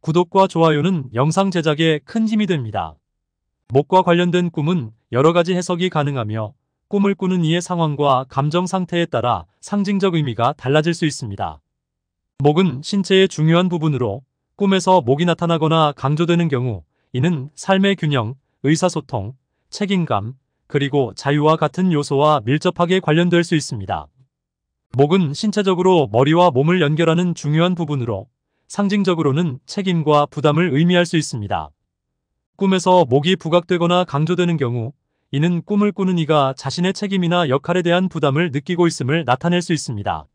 구독과 좋아요는 영상 제작에 큰 힘이 됩니다. 목과 관련된 꿈은 여러 가지 해석이 가능하며 꿈을 꾸는 이의 상황과 감정 상태에 따라 상징적 의미가 달라질 수 있습니다. 목은 신체의 중요한 부분으로 꿈에서 목이 나타나거나 강조되는 경우 이는 삶의 균형, 의사소통, 책임감, 그리고 자유와 같은 요소와 밀접하게 관련될 수 있습니다. 목은 신체적으로 머리와 몸을 연결하는 중요한 부분으로 상징적으로는 책임과 부담을 의미할 수 있습니다. 꿈에서 목이 부각되거나 강조되는 경우 이는 꿈을 꾸는 이가 자신의 책임이나 역할에 대한 부담을 느끼고 있음을 나타낼 수 있습니다.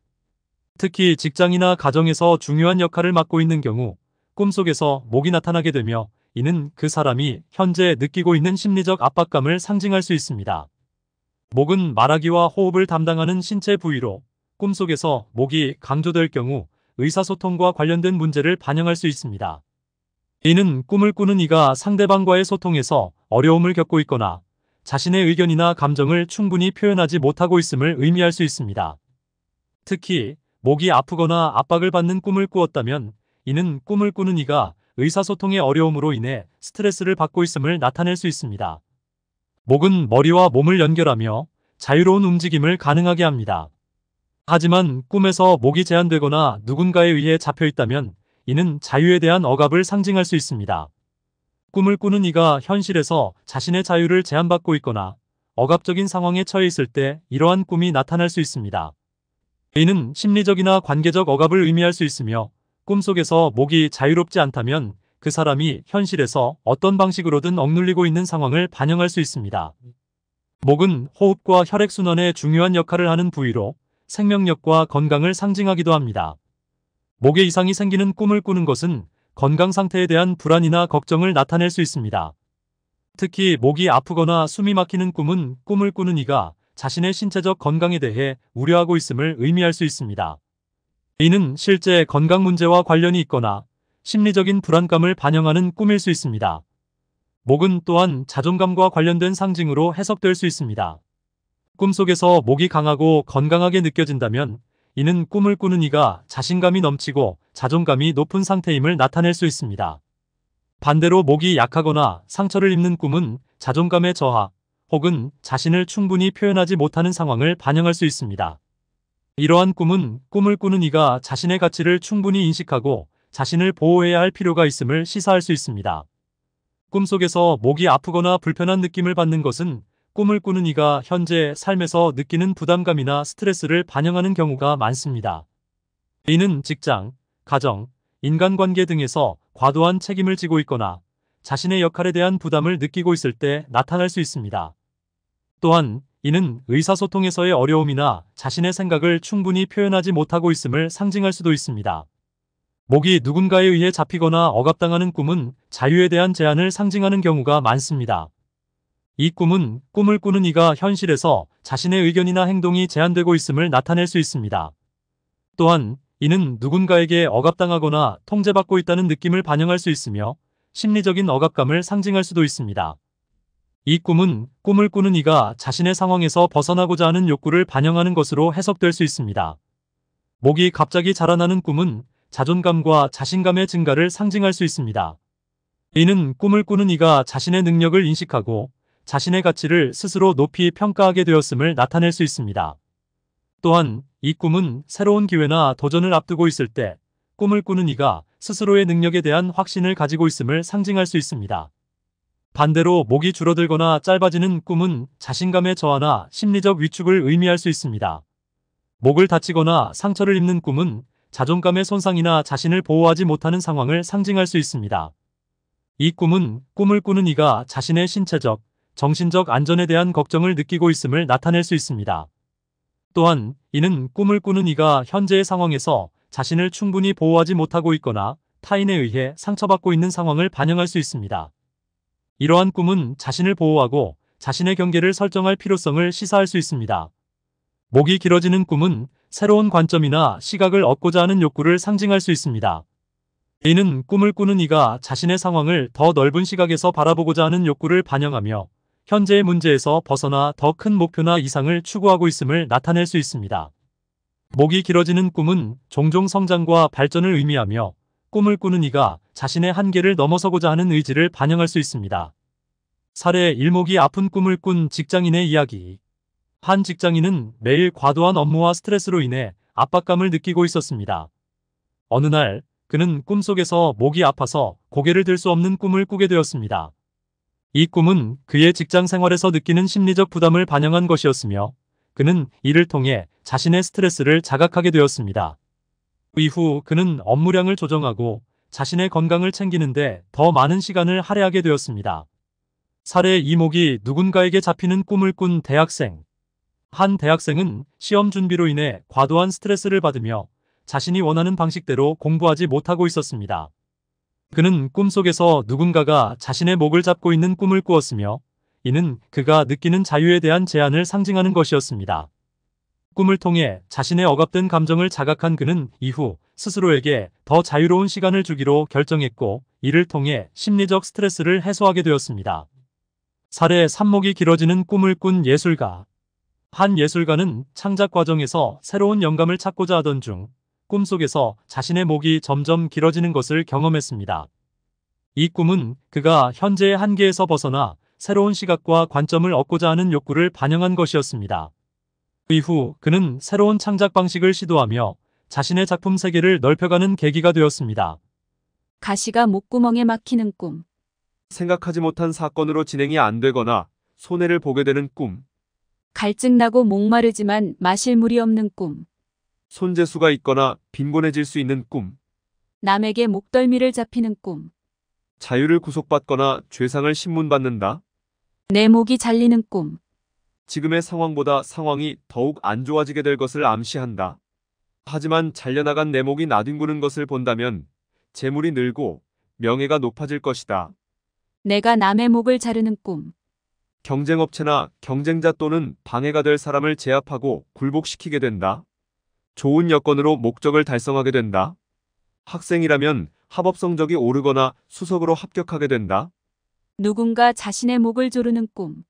특히 직장이나 가정에서 중요한 역할을 맡고 있는 경우 꿈속에서 목이 나타나게 되며 이는 그 사람이 현재 느끼고 있는 심리적 압박감을 상징할 수 있습니다. 목은 말하기와 호흡을 담당하는 신체 부위로 꿈속에서 목이 강조될 경우 의사소통과 관련된 문제를 반영할 수 있습니다. 이는 꿈을 꾸는 이가 상대방과의 소통에서 어려움을 겪고 있거나 자신의 의견이나 감정을 충분히 표현하지 못하고 있음을 의미할 수 있습니다. 특히 목이 아프거나 압박을 받는 꿈을 꾸었다면 이는 꿈을 꾸는 이가 의사소통의 어려움으로 인해 스트레스를 받고 있음을 나타낼 수 있습니다. 목은 머리와 몸을 연결하며 자유로운 움직임을 가능하게 합니다. 하지만 꿈에서 목이 제한되거나 누군가에 의해 잡혀있다면 이는 자유에 대한 억압을 상징할 수 있습니다. 꿈을 꾸는 이가 현실에서 자신의 자유를 제한받고 있거나 억압적인 상황에 처해 있을 때 이러한 꿈이 나타날 수 있습니다. 이는 심리적이나 관계적 억압을 의미할 수 있으며 꿈속에서 목이 자유롭지 않다면 그 사람이 현실에서 어떤 방식으로든 억눌리고 있는 상황을 반영할 수 있습니다. 목은 호흡과 혈액순환에 중요한 역할을 하는 부위로 생명력과 건강을 상징하기도 합니다. 목에 이상이 생기는 꿈을 꾸는 것은 건강 상태에 대한 불안이나 걱정을 나타낼 수 있습니다. 특히 목이 아프거나 숨이 막히는 꿈은 꿈을 꾸는 이가 자신의 신체적 건강에 대해 우려하고 있음을 의미할 수 있습니다. 이는 실제 건강 문제와 관련이 있거나 심리적인 불안감을 반영하는 꿈일 수 있습니다. 목은 또한 자존감과 관련된 상징으로 해석될 수 있습니다. 꿈속에서 목이 강하고 건강하게 느껴진다면 이는 꿈을 꾸는 이가 자신감이 넘치고 자존감이 높은 상태임을 나타낼 수 있습니다. 반대로 목이 약하거나 상처를 입는 꿈은 자존감의 저하 혹은 자신을 충분히 표현하지 못하는 상황을 반영할 수 있습니다. 이러한 꿈은 꿈을 꾸는 이가 자신의 가치를 충분히 인식하고 자신을 보호해야 할 필요가 있음을 시사할 수 있습니다. 꿈속에서 목이 아프거나 불편한 느낌을 받는 것은 꿈을 꾸는 이가 현재 삶에서 느끼는 부담감이나 스트레스를 반영하는 경우가 많습니다. 이는 직장, 가정, 인간관계 등에서 과도한 책임을 지고 있거나 자신의 역할에 대한 부담을 느끼고 있을 때 나타날 수 있습니다. 또한 이는 의사소통에서의 어려움이나 자신의 생각을 충분히 표현하지 못하고 있음을 상징할 수도 있습니다. 목이 누군가에 의해 잡히거나 억압당하는 꿈은 자유에 대한 제한을 상징하는 경우가 많습니다. 이 꿈은 꿈을 꾸는 이가 현실에서 자신의 의견이나 행동이 제한되고 있음을 나타낼 수 있습니다. 또한 이는 누군가에게 억압당하거나 통제받고 있다는 느낌을 반영할 수 있으며 심리적인 억압감을 상징할 수도 있습니다. 이 꿈은 꿈을 꾸는 이가 자신의 상황에서 벗어나고자 하는 욕구를 반영하는 것으로 해석될 수 있습니다. 목이 갑자기 자라나는 꿈은 자존감과 자신감의 증가를 상징할 수 있습니다. 이는 꿈을 꾸는 이가 자신의 능력을 인식하고 자신의 가치를 스스로 높이 평가하게 되었음을 나타낼 수 있습니다. 또한 이 꿈은 새로운 기회나 도전을 앞두고 있을 때 꿈을 꾸는 이가 스스로의 능력에 대한 확신을 가지고 있음을 상징할 수 있습니다. 반대로 목이 줄어들거나 짧아지는 꿈은 자신감의 저하나 심리적 위축을 의미할 수 있습니다. 목을 다치거나 상처를 입는 꿈은 자존감의 손상이나 자신을 보호하지 못하는 상황을 상징할 수 있습니다. 이 꿈은 꿈을 꾸는 이가 자신의 신체적, 정신적 안전에 대한 걱정을 느끼고 있음을 나타낼 수 있습니다. 또한 이는 꿈을 꾸는 이가 현재의 상황에서 자신을 충분히 보호하지 못하고 있거나 타인에 의해 상처받고 있는 상황을 반영할 수 있습니다. 이러한 꿈은 자신을 보호하고 자신의 경계를 설정할 필요성을 시사할 수 있습니다. 목이 길어지는 꿈은 새로운 관점이나 시각을 얻고자 하는 욕구를 상징할 수 있습니다. 이는 꿈을 꾸는 이가 자신의 상황을 더 넓은 시각에서 바라보고자 하는 욕구를 반영하며 현재의 문제에서 벗어나 더 큰 목표나 이상을 추구하고 있음을 나타낼 수 있습니다. 목이 길어지는 꿈은 종종 성장과 발전을 의미하며 꿈을 꾸는 이가 자신의 한계를 넘어서고자 하는 의지를 반영할 수 있습니다. 사례 일목이 아픈 꿈을 꾼 직장인의 이야기 한 직장인은 매일 과도한 업무와 스트레스로 인해 압박감을 느끼고 있었습니다. 어느 날 그는 꿈속에서 목이 아파서 고개를 들 수 없는 꿈을 꾸게 되었습니다. 이 꿈은 그의 직장 생활에서 느끼는 심리적 부담을 반영한 것이었으며 그는 이를 통해 자신의 스트레스를 자각하게 되었습니다. 이후 그는 업무량을 조정하고 자신의 건강을 챙기는데 더 많은 시간을 할애하게 되었습니다. 사례 이목이 누군가에게 잡히는 꿈을 꾼 대학생. 한 대학생은 시험 준비로 인해 과도한 스트레스를 받으며 자신이 원하는 방식대로 공부하지 못하고 있었습니다. 그는 꿈속에서 누군가가 자신의 목을 잡고 있는 꿈을 꾸었으며 이는 그가 느끼는 자유에 대한 제안을 상징하는 것이었습니다. 꿈을 통해 자신의 억압된 감정을 자각한 그는 이후 스스로에게 더 자유로운 시간을 주기로 결정했고 이를 통해 심리적 스트레스를 해소하게 되었습니다. 사례 산목이 길어지는 꿈을 꾼 예술가 한 예술가는 창작 과정에서 새로운 영감을 찾고자 하던 중 꿈속에서 자신의 목이 점점 길어지는 것을 경험했습니다. 이 꿈은 그가 현재의 한계에서 벗어나 새로운 시각과 관점을 얻고자 하는 욕구를 반영한 것이었습니다. 그 이후 그는 새로운 창작 방식을 시도하며 자신의 작품 세계를 넓혀가는 계기가 되었습니다. 가시가 목구멍에 막히는 꿈. 생각하지 못한 사건으로 진행이 안 되거나 손해를 보게 되는 꿈. 갈증나고 목마르지만 마실 물이 없는 꿈. 손재수가 있거나 빈곤해질 수 있는 꿈, 남에게 목덜미를 잡히는 꿈, 자유를 구속받거나 죄상을 신문받는다. 내 목이 잘리는 꿈, 지금의 상황보다 상황이 더욱 안 좋아지게 될 것을 암시한다. 하지만 잘려나간 내 목이 나뒹구는 것을 본다면 재물이 늘고 명예가 높아질 것이다. 내가 남의 목을 자르는 꿈, 경쟁업체나 경쟁자 또는 방해가 될 사람을 제압하고 굴복시키게 된다. 좋은 여건으로 목적을 달성하게 된다. 학생이라면 합업 성적이 오르거나 수석으로 합격하게 된다. 누군가 자신의 목을 조르는 꿈.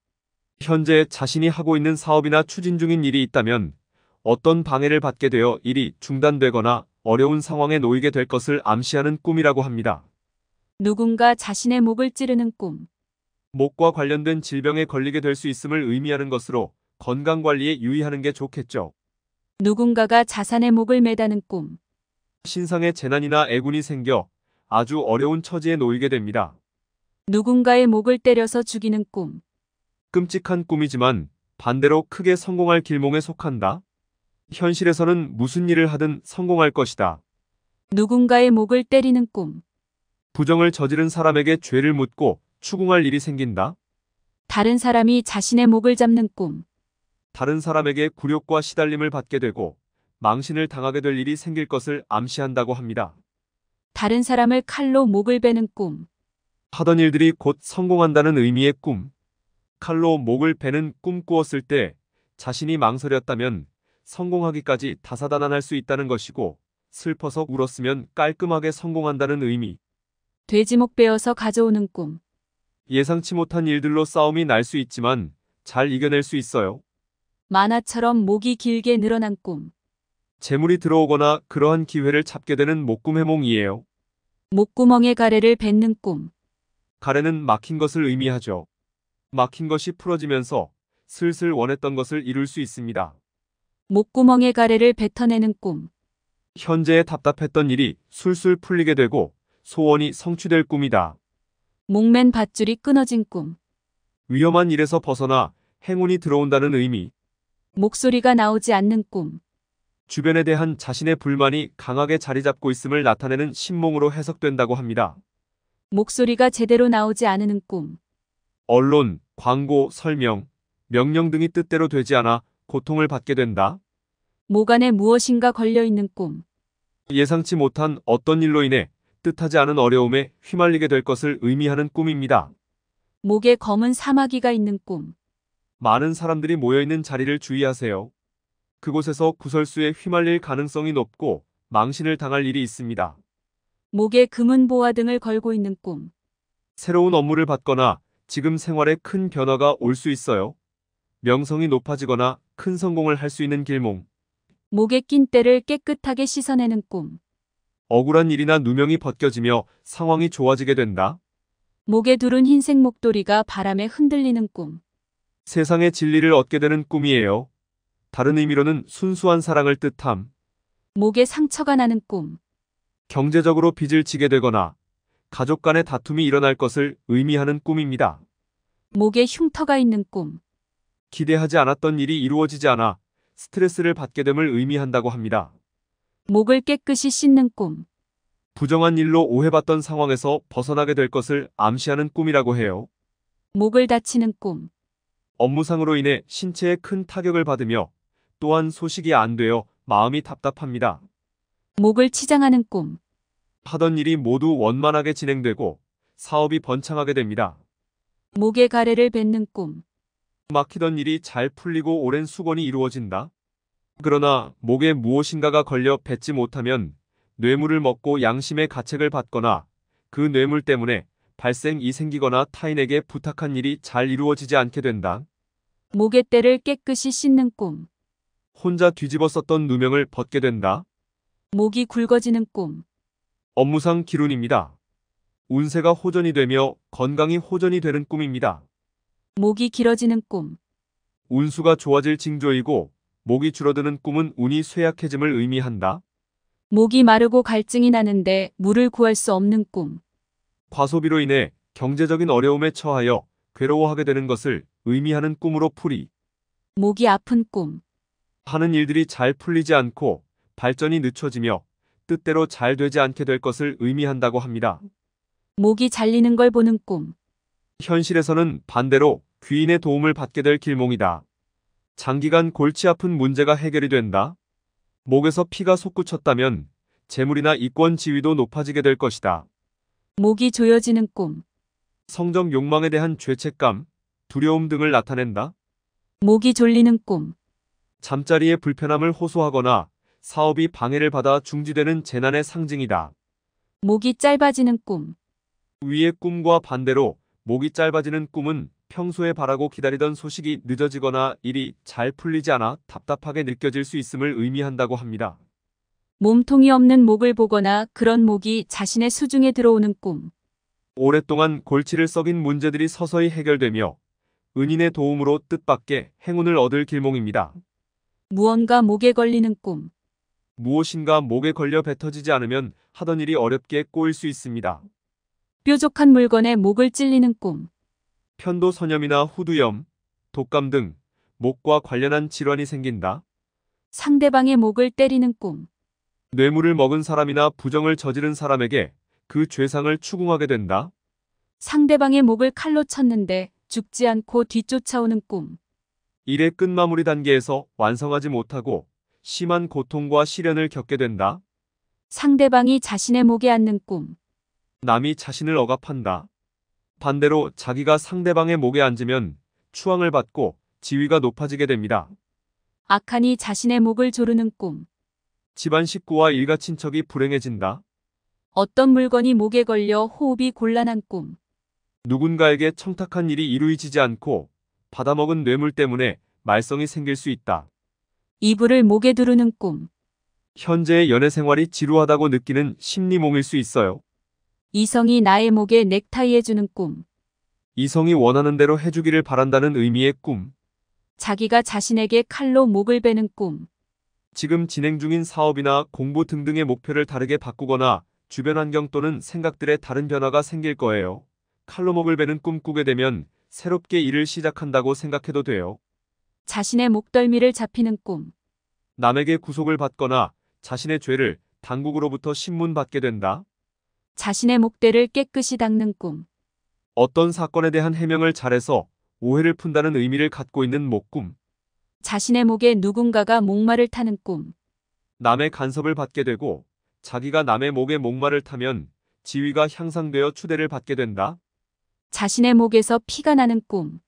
현재 자신이 하고 있는 사업이나 추진 중인 일이 있다면 어떤 방해를 받게 되어 일이 중단되거나 어려운 상황에 놓이게 될 것을 암시하는 꿈이라고 합니다. 누군가 자신의 목을 찌르는 꿈. 목과 관련된 질병에 걸리게 될 수 있음을 의미하는 것으로 건강관리에 유의하는 게 좋겠죠. 누군가가 자산의 목을 매다는 꿈. 신상에 재난이나 애군이 생겨 아주 어려운 처지에 놓이게 됩니다. 누군가의 목을 때려서 죽이는 꿈. 끔찍한 꿈이지만 반대로 크게 성공할 길몽에 속한다. 현실에서는 무슨 일을 하든 성공할 것이다. 누군가의 목을 때리는 꿈. 부정을 저지른 사람에게 죄를 묻고 추궁할 일이 생긴다. 다른 사람이 자신의 목을 잡는 꿈. 다른 사람에게 굴욕과 시달림을 받게 되고 망신을 당하게 될 일이 생길 것을 암시한다고 합니다. 다른 사람을 칼로 목을 베는 꿈. 하던 일들이 곧 성공한다는 의미의 꿈. 칼로 목을 베는 꿈 꾸었을 때 자신이 망설였다면 성공하기까지 다사다난할 수 있다는 것이고 슬퍼서 울었으면 깔끔하게 성공한다는 의미. 돼지목 베어서 가져오는 꿈. 예상치 못한 일들로 싸움이 날 수 있지만 잘 이겨낼 수 있어요. 만화처럼 목이 길게 늘어난 꿈. 재물이 들어오거나 그러한 기회를 잡게 되는 목꿈 해몽이에요. 목구멍에 가래를 뱉는 꿈. 가래는 막힌 것을 의미하죠. 막힌 것이 풀어지면서 슬슬 원했던 것을 이룰 수 있습니다. 목구멍에 가래를 뱉어내는 꿈. 현재의 답답했던 일이 술술 풀리게 되고 소원이 성취될 꿈이다. 목맨 밧줄이 끊어진 꿈. 위험한 일에서 벗어나 행운이 들어온다는 의미. 목소리가 나오지 않는 꿈. 주변에 대한 자신의 불만이 강하게 자리 잡고 있음을 나타내는 신몽으로 해석된다고 합니다. 목소리가 제대로 나오지 않는 꿈. 언론, 광고, 설명, 명령 등이 뜻대로 되지 않아 고통을 받게 된다. 목 안에 무엇인가 걸려있는 꿈. 예상치 못한 어떤 일로 인해 뜻하지 않은 어려움에 휘말리게 될 것을 의미하는 꿈입니다. 목에 검은 사마귀가 있는 꿈. 많은 사람들이 모여있는 자리를 주의하세요. 그곳에서 구설수에 휘말릴 가능성이 높고 망신을 당할 일이 있습니다. 목에 금은 보화 등을 걸고 있는 꿈. 새로운 업무를 받거나 지금 생활에 큰 변화가 올 수 있어요. 명성이 높아지거나 큰 성공을 할 수 있는 길몽. 목에 낀 때를 깨끗하게 씻어내는 꿈. 억울한 일이나 누명이 벗겨지며 상황이 좋아지게 된다. 목에 두른 흰색 목도리가 바람에 흔들리는 꿈. 세상의 진리를 얻게 되는 꿈이에요. 다른 의미로는 순수한 사랑을 뜻함. 목에 상처가 나는 꿈. 경제적으로 빚을 지게 되거나 가족 간의 다툼이 일어날 것을 의미하는 꿈입니다. 목에 흉터가 있는 꿈. 기대하지 않았던 일이 이루어지지 않아 스트레스를 받게 됨을 의미한다고 합니다. 목을 깨끗이 씻는 꿈. 부정한 일로 오해받던 상황에서 벗어나게 될 것을 암시하는 꿈이라고 해요. 목을 다치는 꿈. 업무상으로 인해 신체에 큰 타격을 받으며 또한 소식이 안 되어 마음이 답답합니다. 목을 치장하는 꿈. 하던 일이 모두 원만하게 진행되고 사업이 번창하게 됩니다. 목에 가래를 뱉는 꿈. 막히던 일이 잘 풀리고 오랜 수건이 이루어진다. 그러나 목에 무엇인가가 걸려 뱉지 못하면 뇌물을 먹고 양심의 가책을 받거나 그 뇌물 때문에 발생이 생기거나 타인에게 부탁한 일이 잘 이루어지지 않게 된다. 모게떼를 깨끗이 씻는 꿈. 혼자 뒤집어 썼던 누명을 벗게 된다. 목이 굵어지는 꿈. 업무상 기운입니다 운세가 호전이 되며 건강이 호전이 되는 꿈입니다. 목이 길어지는 꿈. 운수가 좋아질 징조이고 목이 줄어드는 꿈은 운이 쇠약해짐을 의미한다. 목이 마르고 갈증이 나는데 물을 구할 수 없는 꿈. 과소비로 인해 경제적인 어려움에 처하여 괴로워하게 되는 것을 의미하는 꿈으로 풀이 목이 아픈 꿈 하는 일들이 잘 풀리지 않고 발전이 늦춰지며 뜻대로 잘 되지 않게 될 것을 의미한다고 합니다. 목이 잘리는 걸 보는 꿈 현실에서는 반대로 귀인의 도움을 받게 될 길몽이다. 장기간 골치 아픈 문제가 해결이 된다. 목에서 피가 솟구쳤다면 재물이나 이권 지위도 높아지게 될 것이다. 목이 조여지는 꿈. 성적 욕망에 대한 죄책감, 두려움 등을 나타낸다. 목이 졸리는 꿈. 잠자리에 불편함을 호소하거나 사업이 방해를 받아 중지되는 재난의 상징이다. 목이 짧아지는 꿈. 위의 꿈과 반대로 목이 짧아지는 꿈은 평소에 바라고 기다리던 소식이 늦어지거나 일이 잘 풀리지 않아 답답하게 느껴질 수 있음을 의미한다고 합니다. 몸통이 없는 목을 보거나 그런 목이 자신의 수중에 들어오는 꿈. 오랫동안 골치를 썩인 문제들이 서서히 해결되며 은인의 도움으로 뜻밖의 행운을 얻을 길몽입니다. 무언가 목에 걸리는 꿈. 무엇인가 목에 걸려 뱉어지지 않으면 하던 일이 어렵게 꼬일 수 있습니다. 뾰족한 물건에 목을 찔리는 꿈. 편도 선염이나 후두염, 독감 등 목과 관련한 질환이 생긴다. 상대방의 목을 때리는 꿈. 뇌물을 먹은 사람이나 부정을 저지른 사람에게 그 죄상을 추궁하게 된다. 상대방의 목을 칼로 쳤는데 죽지 않고 뒤쫓아오는 꿈. 일의 끝마무리 단계에서 완성하지 못하고 심한 고통과 시련을 겪게 된다. 상대방이 자신의 목에 앉는 꿈. 남이 자신을 억압한다. 반대로 자기가 상대방의 목에 앉으면 추앙을 받고 지위가 높아지게 됩니다. 악한이 자신의 목을 조르는 꿈. 집안 식구와 일가 친척이 불행해진다. 어떤 물건이 목에 걸려 호흡이 곤란한 꿈. 누군가에게 청탁한 일이 이루어지지 않고 받아먹은 뇌물 때문에 말썽이 생길 수 있다. 이불을 목에 두르는 꿈. 현재의 연애 생활이 지루하다고 느끼는 심리몽일 수 있어요. 이성이 나의 목에 넥타이 해주는 꿈. 이성이 원하는 대로 해주기를 바란다는 의미의 꿈. 자기가 자신에게 칼로 목을 베는 꿈. 지금 진행 중인 사업이나 공부 등등의 목표를 다르게 바꾸거나 주변 환경 또는 생각들의 다른 변화가 생길 거예요. 칼로목을 베는 꿈 꾸게 되면 새롭게 일을 시작한다고 생각해도 돼요. 자신의 목덜미를 잡히는 꿈. 남에게 구속을 받거나 자신의 죄를 당국으로부터 신문받게 된다. 자신의 목대를 깨끗이 닦는 꿈. 어떤 사건에 대한 해명을 잘해서 오해를 푼다는 의미를 갖고 있는 목꿈. 자신의 목에 누군가가 목마를 타는 꿈. 남의 간섭을 받게 되고 자기가 남의 목에 목마를 타면 지위가 향상되어 추대를 받게 된다. 자신의 목에서 피가 나는 꿈.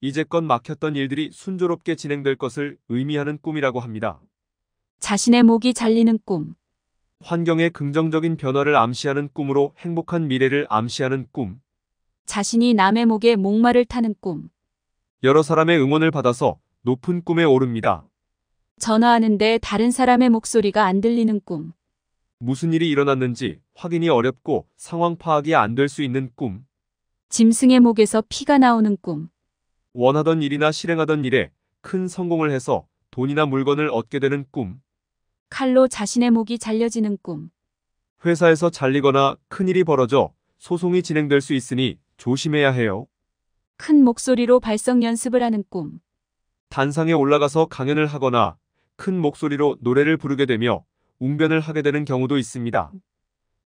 이제껏 막혔던 일들이 순조롭게 진행될 것을 의미하는 꿈이라고 합니다. 자신의 목이 잘리는 꿈. 환경의 긍정적인 변화를 암시하는 꿈으로 행복한 미래를 암시하는 꿈. 자신이 남의 목에 목마를 타는 꿈. 여러 사람의 응원을 받아서 높은 꿈에 오릅니다. 전화하는데 다른 사람의 목소리가 안 들리는 꿈. 무슨 일이 일어났는지 확인이 어렵고 상황 파악이 안 될 수 있는 꿈. 짐승의 목에서 피가 나오는 꿈. 원하던 일이나 실행하던 일에 큰 성공을 해서 돈이나 물건을 얻게 되는 꿈. 칼로 자신의 목이 잘려지는 꿈. 회사에서 잘리거나 큰일이 벌어져 소송이 진행될 수 있으니 조심해야 해요. 큰 목소리로 발성 연습을 하는 꿈. 단상에 올라가서 강연을 하거나 큰 목소리로 노래를 부르게 되며 웅변을 하게 되는 경우도 있습니다.